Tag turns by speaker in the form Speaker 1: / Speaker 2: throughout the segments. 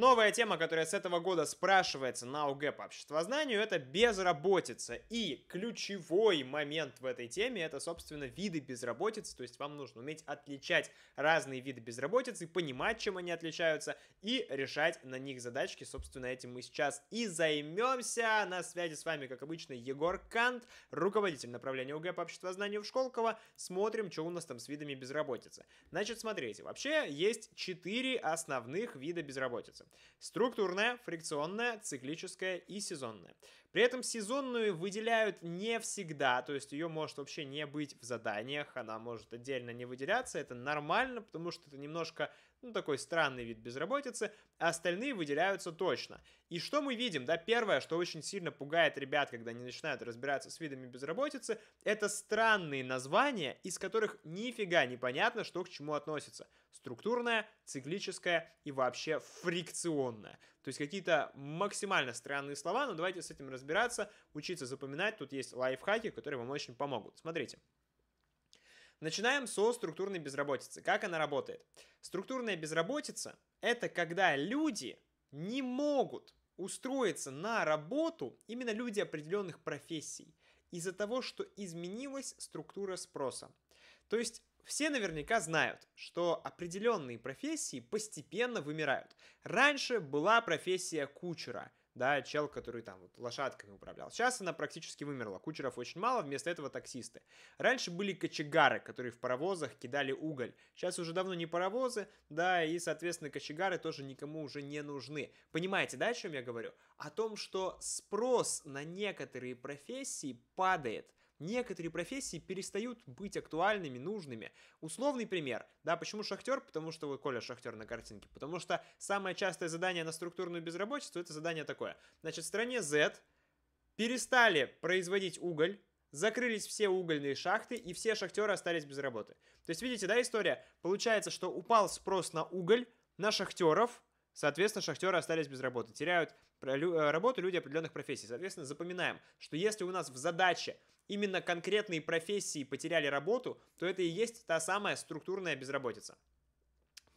Speaker 1: Новая тема, которая с этого года спрашивается на УГ по обществознанию, это безработица. И ключевой момент в этой теме это, собственно, виды безработицы. То есть вам нужно уметь отличать разные виды безработицы, понимать, чем они отличаются, и решать на них задачки. Собственно, этим мы сейчас и займемся. На связи с вами, как обычно, Егор Кант, руководитель направления УГ по обществознанию в Школково. Смотрим, что у нас там с видами безработицы. Значит, смотрите, вообще есть четыре основных вида безработицы. Структурное, фрикционное, циклическое и сезонное. При этом сезонную выделяют не всегда, то есть ее может вообще не быть в заданиях, она может отдельно не выделяться, это нормально, потому что это немножко, ну, такой странный вид безработицы, а остальные выделяются точно. И что мы видим, да, первое, что очень сильно пугает ребят, когда они начинают разбираться с видами безработицы, это странные названия, из которых нифига не понятно, что к чему относится. Структурная, циклическая и вообще фрикционная. То есть какие-то максимально странные слова, но давайте с этим разбираться, учиться запоминать. Тут есть лайфхаки, которые вам очень помогут. Смотрите. Начинаем со структурной безработицы. Как она работает? Структурная безработица – это когда люди не могут устроиться на работу именно люди определенных профессий из-за того, что изменилась структура спроса. То есть все наверняка знают, что определенные профессии постепенно вымирают. Раньше была профессия кучера, да, чел, который там вот лошадками управлял. Сейчас она практически вымерла, кучеров очень мало, вместо этого таксисты. Раньше были кочегары, которые в паровозах кидали уголь. Сейчас уже давно не паровозы, да, и, соответственно, кочегары тоже никому уже не нужны. Понимаете, да, о чем я говорю? О том, что спрос на некоторые профессии падает – некоторые профессии перестают быть актуальными, нужными. Условный пример, да, почему шахтер? Потому что, вот Коля, шахтер на картинке. Потому что самое частое задание на структурную безработицу, это задание такое. Значит, в стране Z перестали производить уголь, закрылись все угольные шахты, и все шахтеры остались без работы. То есть, видите, да, история? Получается, что упал спрос на уголь, на шахтеров, Соответственно, шахтеры остались без работы, теряют э, работу люди определенных профессий. Соответственно, запоминаем, что если у нас в задаче именно конкретные профессии потеряли работу, то это и есть та самая структурная безработица.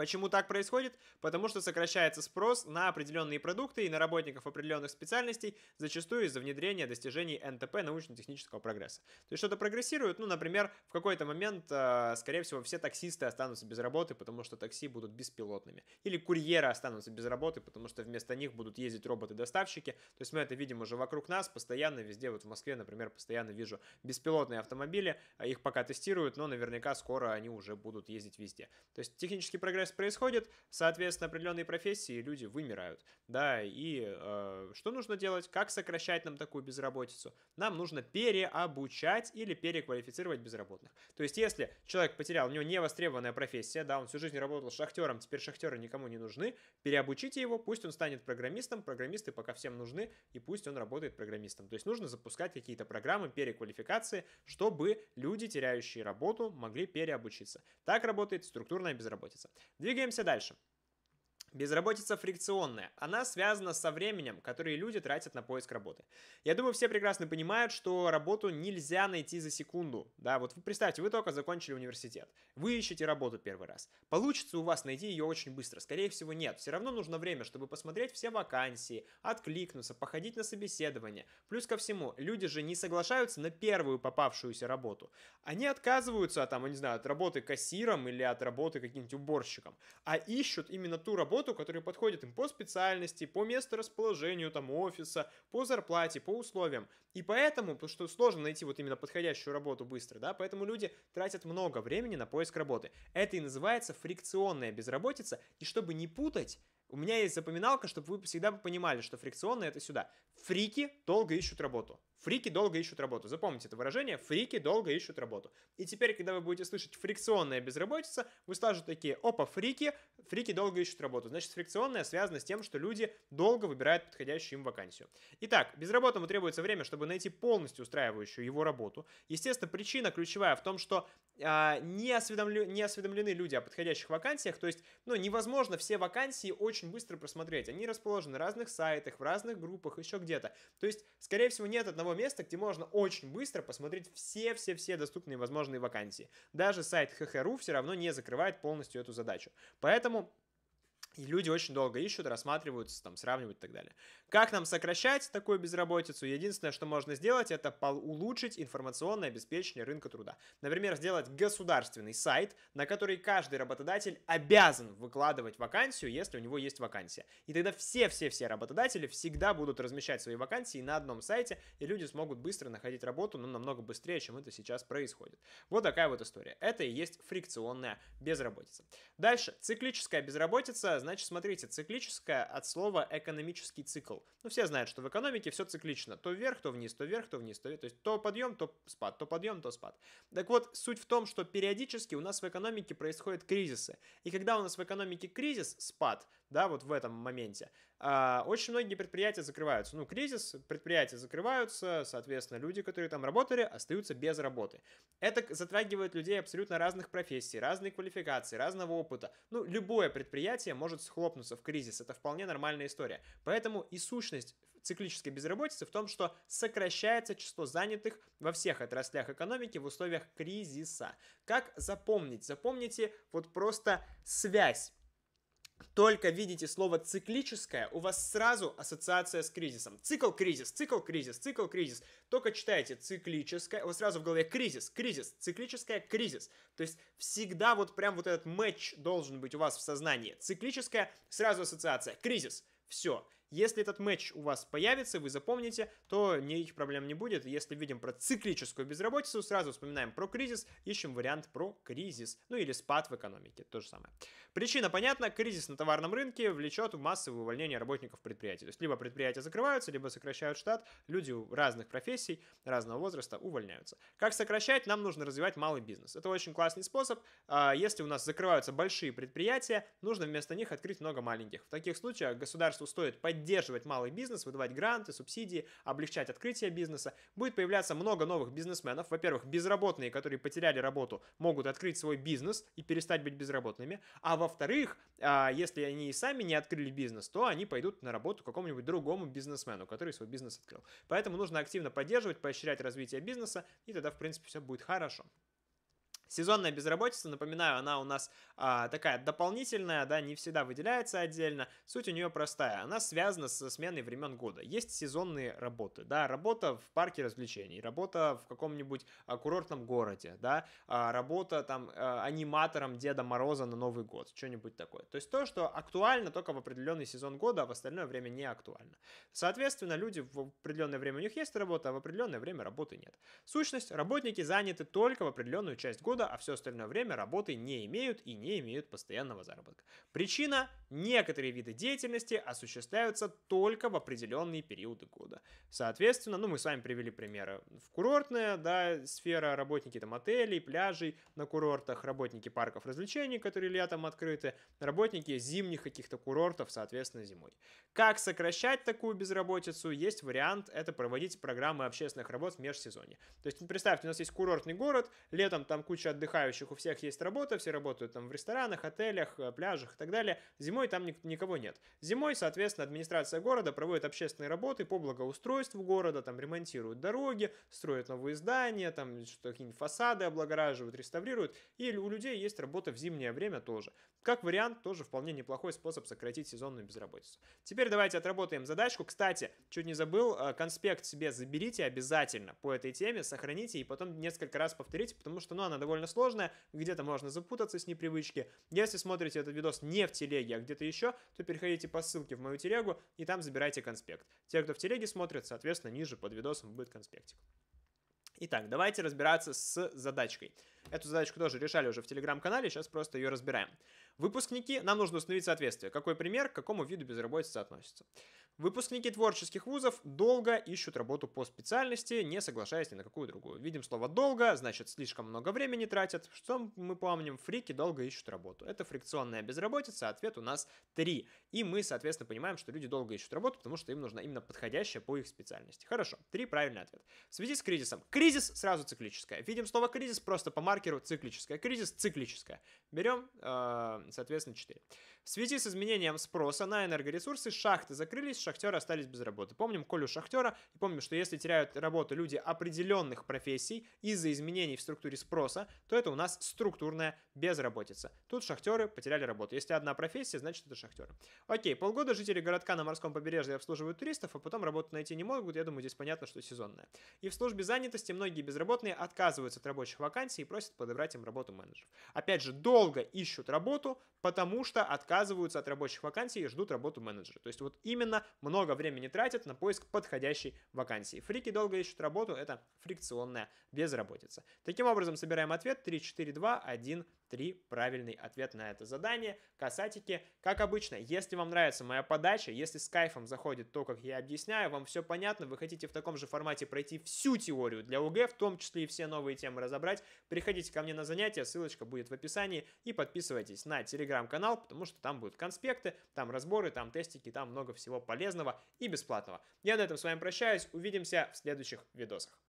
Speaker 1: Почему так происходит? Потому что сокращается спрос на определенные продукты и на работников определенных специальностей, зачастую из-за внедрения достижений НТП научно-технического прогресса. То есть что-то прогрессирует, ну, например, в какой-то момент, э, скорее всего, все таксисты останутся без работы, потому что такси будут беспилотными. Или курьеры останутся без работы, потому что вместо них будут ездить роботы-доставщики. То есть мы это видим уже вокруг нас, постоянно, везде, вот в Москве, например, постоянно вижу беспилотные автомобили, э, их пока тестируют, но наверняка скоро они уже будут ездить везде. То есть технический прогресс сейчас происходит, соответственно, определенные профессии люди вымирают, да, и э, что нужно делать, как сокращать нам такую безработицу? Нам нужно переобучать или переквалифицировать безработных. То есть, если человек потерял, у него невостребованная профессия, да, он всю жизнь работал шахтером, теперь шахтеры никому не нужны, переобучите его, пусть он станет программистом, программисты пока всем нужны, и пусть он работает программистом. То есть, нужно запускать какие-то программы переквалификации, чтобы люди, теряющие работу, могли переобучиться. Так работает структурная безработица. Двигаемся дальше. Безработица фрикционная. Она связана со временем, которое люди тратят на поиск работы. Я думаю, все прекрасно понимают, что работу нельзя найти за секунду. Да, вот вы представьте, вы только закончили университет. Вы ищете работу первый раз. Получится у вас найти ее очень быстро? Скорее всего, нет. Все равно нужно время, чтобы посмотреть все вакансии, откликнуться, походить на собеседование. Плюс ко всему, люди же не соглашаются на первую попавшуюся работу. Они отказываются, там, не знаю, от работы кассиром или от работы каким-нибудь уборщиком, а ищут именно ту работу, работу, которая подходит им по специальности, по месту расположению там офиса, по зарплате, по условиям. И поэтому, потому что сложно найти вот именно подходящую работу быстро, да, поэтому люди тратят много времени на поиск работы. Это и называется фрикционная безработица. И чтобы не путать, у меня есть запоминалка, чтобы вы всегда понимали, что фрикционно это сюда. Фрики долго ищут работу. Фрики долго ищут работу. Запомните это выражение. Фрики долго ищут работу. И теперь, когда вы будете слышать фрикционная безработица, вы сразу такие, опа, фрики, фрики долго ищут работу. Значит, фрикционная связана с тем, что люди долго выбирают подходящую им вакансию. Итак, безработному требуется время, чтобы найти полностью устраивающую его работу. Естественно, причина ключевая в том, что а, не, осведомлю, не осведомлены люди о подходящих вакансиях, то есть, ну, невозможно все вакансии очень быстро просмотреть. Они расположены в разных сайтах, в разных группах, еще где-то. То есть, скорее всего, нет одного одного места, где можно очень быстро посмотреть все-все-все доступные возможные вакансии. Даже сайт ххру все равно не закрывает полностью эту задачу. Поэтому и люди очень долго ищут, рассматривают, там, сравнивают и так далее. Как нам сокращать такую безработицу? Единственное, что можно сделать, это улучшить информационное обеспечение рынка труда. Например, сделать государственный сайт, на который каждый работодатель обязан выкладывать вакансию, если у него есть вакансия. И тогда все-все-все работодатели всегда будут размещать свои вакансии на одном сайте, и люди смогут быстро находить работу, но намного быстрее, чем это сейчас происходит. Вот такая вот история. Это и есть фрикционная безработица. Дальше. Циклическая безработица. Значит, смотрите, циклическая от слова экономический цикл пошел. Ну, все знают, что в экономике все циклично. То вверх, то вниз, то вверх, то вниз, то вверх. То есть то подъем, то спад, то подъем, то спад. Так вот, суть в том, что периодически у нас в экономике происходят кризисы. И когда у нас в экономике кризис, спад, да, вот в этом моменте. А, очень многие предприятия закрываются. Ну, кризис, предприятия закрываются, соответственно, люди, которые там работали, остаются без работы. Это затрагивает людей абсолютно разных профессий, разной квалификации, разного опыта. Ну, любое предприятие может схлопнуться в кризис, это вполне нормальная история. Поэтому и сущность циклической безработицы в том, что сокращается число занятых во всех отраслях экономики в условиях кризиса. Как запомнить? Запомните вот просто связь только видите слово «циклическое», у вас сразу ассоциация с кризисом. Цикл кризис, цикл кризис, цикл кризис. Только читаете «циклическое», у вас сразу в голове кризис, кризис, циклическое, кризис. То есть всегда вот прям вот этот матч должен быть у вас в сознании. Циклическое, сразу ассоциация, кризис, все. Если этот матч у вас появится, вы запомните, то никаких проблем не будет. Если видим про циклическую безработицу, сразу вспоминаем про кризис, ищем вариант про кризис, ну или спад в экономике, то же самое. Причина понятна, кризис на товарном рынке влечет в массовое увольнение работников предприятий. То есть либо предприятия закрываются, либо сокращают штат, люди разных профессий, разного возраста увольняются. Как сокращать? Нам нужно развивать малый бизнес. Это очень классный способ. А, если у нас закрываются большие предприятия, нужно вместо них открыть много маленьких. В таких случаях государству стоит поддерживать поддерживать малый бизнес, выдавать гранты, субсидии, облегчать открытие бизнеса. Будет появляться много новых бизнесменов. Во-первых, безработные, которые потеряли работу, могут открыть свой бизнес и перестать быть безработными. А во-вторых, а, если они и сами не открыли бизнес, то они пойдут на работу какому-нибудь другому бизнесмену, который свой бизнес открыл. Поэтому нужно активно поддерживать, поощрять развитие бизнеса, и тогда, в принципе, все будет хорошо. Сезонная безработица, напоминаю, она у нас а, такая дополнительная, да, не всегда выделяется отдельно. Суть у нее простая. Она связана со сменой времен года. Есть сезонные работы, да, работа в парке развлечений, работа в каком-нибудь а, курортном городе, да, а, работа там а, аниматором Деда Мороза на Новый год, что-нибудь такое. То есть то, что актуально только в определенный сезон года, а в остальное время не актуально. Соответственно, люди в определенное время у них есть работа, а в определенное время работы нет. Сущность, работники заняты только в определенную часть года, года, а все остальное время работы не имеют и не имеют постоянного заработка. Причина – некоторые виды деятельности осуществляются только в определенные периоды года. Соответственно, ну мы с вами привели примеры в курортная да, сфера, работники там отелей, пляжей на курортах, работники парков развлечений, которые летом открыты, работники зимних каких-то курортов, соответственно, зимой. Как сокращать такую безработицу? Есть вариант – это проводить программы общественных работ в межсезонье. То есть, представьте, у нас есть курортный город, летом там куча от отдыхающих, у всех есть работа, все работают там в ресторанах, отелях, э, пляжах и так далее. Зимой там никого нет. Зимой, соответственно, администрация города проводит общественные работы по благоустройству города, там ремонтируют дороги, строят новые здания, там какие-нибудь фасады облагораживают, реставрируют. И у людей есть работа в зимнее время тоже. Как вариант, тоже вполне неплохой способ сократить сезонную безработицу. Теперь давайте отработаем задачку. Кстати, чуть не забыл, э, конспект себе заберите обязательно по этой теме, сохраните и потом несколько раз повторите, потому что ну, она довольно довольно сложная, где-то можно запутаться с непривычки. Если смотрите этот видос не в телеге, а где-то еще, то переходите по ссылке в мою телегу и там забирайте конспект. Те, кто в телеге смотрит, соответственно, ниже под видосом будет конспектик. Итак, давайте разбираться с задачкой. Эту задачку тоже решали уже в телеграм-канале, сейчас просто ее разбираем. Выпускники, нам нужно установить соответствие. Какой пример, к какому виду безработицы относится. Выпускники творческих вузов долго ищут работу по специальности, не соглашаясь ни на какую другую. Видим слово «долго», значит, слишком много времени тратят. Что мы помним? Фрики долго ищут работу. Это фрикционная безработица, ответ у нас 3. И мы, соответственно, понимаем, что люди долго ищут работу, потому что им нужна именно подходящая по их специальности. Хорошо, 3 правильный ответ. В связи с кризисом. Кризис сразу циклическая. Видим слово «кризис», просто по марке маркеру циклическая. Кризис циклическая. Берем, э, соответственно, 4. В связи с изменением спроса на энергоресурсы шахты закрылись, шахтеры остались без работы. Помним Колю Шахтера и помним, что если теряют работу люди определенных профессий из-за изменений в структуре спроса, то это у нас структурная безработица. Тут шахтеры потеряли работу. Если одна профессия, значит это шахтеры. Окей, полгода жители городка на морском побережье обслуживают туристов, а потом работу найти не могут. Я думаю, здесь понятно, что сезонная. И в службе занятости многие безработные отказываются от рабочих вакансий и просят подобрать им работу менеджеров. Опять же, долго ищут работу, потому что отказываются отказываются от рабочих вакансий и ждут работу менеджера. То есть вот именно много времени тратят на поиск подходящей вакансии. Фрики долго ищут работу, это фрикционная безработица. Таким образом, собираем ответ 3, 4, 2, 1, три правильный ответ на это задание. Касатики, как обычно, если вам нравится моя подача, если с кайфом заходит то, как я объясняю, вам все понятно, вы хотите в таком же формате пройти всю теорию для УГ, в том числе и все новые темы разобрать, приходите ко мне на занятия, ссылочка будет в описании, и подписывайтесь на телеграм-канал, потому что там будут конспекты, там разборы, там тестики, там много всего полезного и бесплатного. Я на этом с вами прощаюсь, увидимся в следующих видосах.